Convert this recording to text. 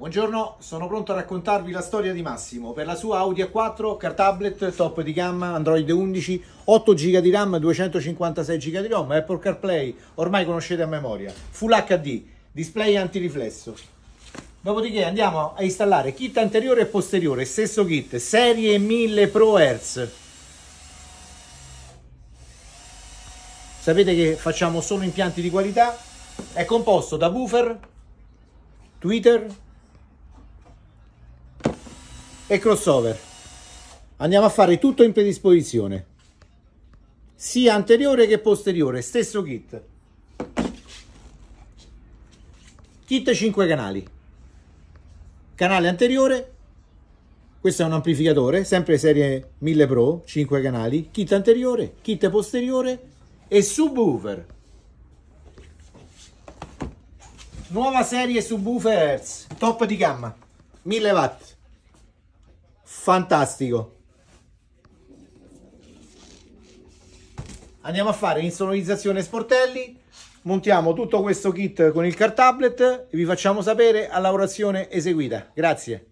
Buongiorno, sono pronto a raccontarvi la storia di Massimo per la sua Audi A4 car tablet top di gamma Android 11, 8 GB di RAM, 256 GB di ROM, Apple CarPlay, ormai conoscete a memoria, Full HD, display antiriflesso. Dopodiché andiamo a installare kit anteriore e posteriore, stesso kit, serie 1000 Pro Hertz. Sapete che facciamo solo impianti di qualità, è composto da buffer, tweeter, e crossover. Andiamo a fare tutto in predisposizione, sia anteriore che posteriore, stesso kit. Kit 5 canali, canale anteriore, questo è un amplificatore, sempre serie 1000 Pro, 5 canali, kit anteriore, kit posteriore e subwoofer. Nuova serie subwoofer Hertz, top di gamma, 1000 watt fantastico. Andiamo a fare insonorizzazione sportelli, montiamo tutto questo kit con il car tablet e vi facciamo sapere a lavorazione eseguita. Grazie.